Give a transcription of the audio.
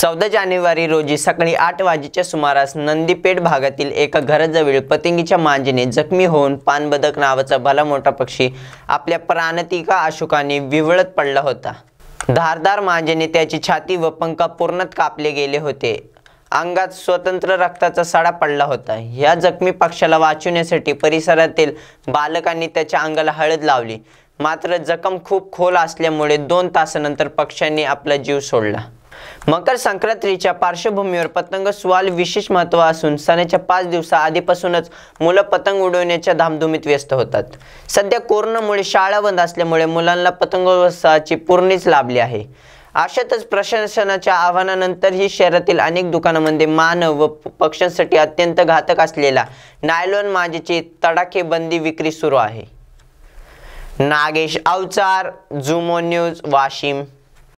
चौदा जानेवारी रोजी सकाळी आठ वाजेच्या सुमारास नंदीपेठ भागातील एका घराजवळ पतंगीच्या मांजेने जखमी होऊन पानबदक नावाचा भला मोठा पक्षी आपल्या प्राणतिका अशोकाने विवळत पडला होता धारदार मांजेने त्याची छाती व पंखा पूर्णत कापले गेले होते अंगात स्वतंत्र रक्ताचा सडा पडला होता या जखमी पक्षाला वाचवण्यासाठी परिसरातील बालकांनी त्याच्या अंगाला हळद लावली मात्र जखम खूप खोल असल्यामुळे दोन तासानंतर पक्ष्यांनी आपला जीव सोडला मकर संक्रांतीच्या पार्श्वभूमीवर पतंग सुवाल विशेष महत्त्व असून सणाच्या पाच आधीपासूनच मुलं पतंग उडवण्याच्या धामधुमीत व्यस्त होतात सध्या कोरोनामुळे शाळा बंद असल्यामुळे मुलांना पतंगोत्सवाची पूर्णीच लाभली आहे अशातच प्रशासनाच्या आव्हानानंतरही शहरातील अनेक दुकानांमध्ये मानव व पक्ष्यांसाठी अत्यंत घातक असलेला नायलॉन माझेची तडाखेबंदी विक्री सुरू आहे नागेश अवचार झुमो न्यूज वाशिम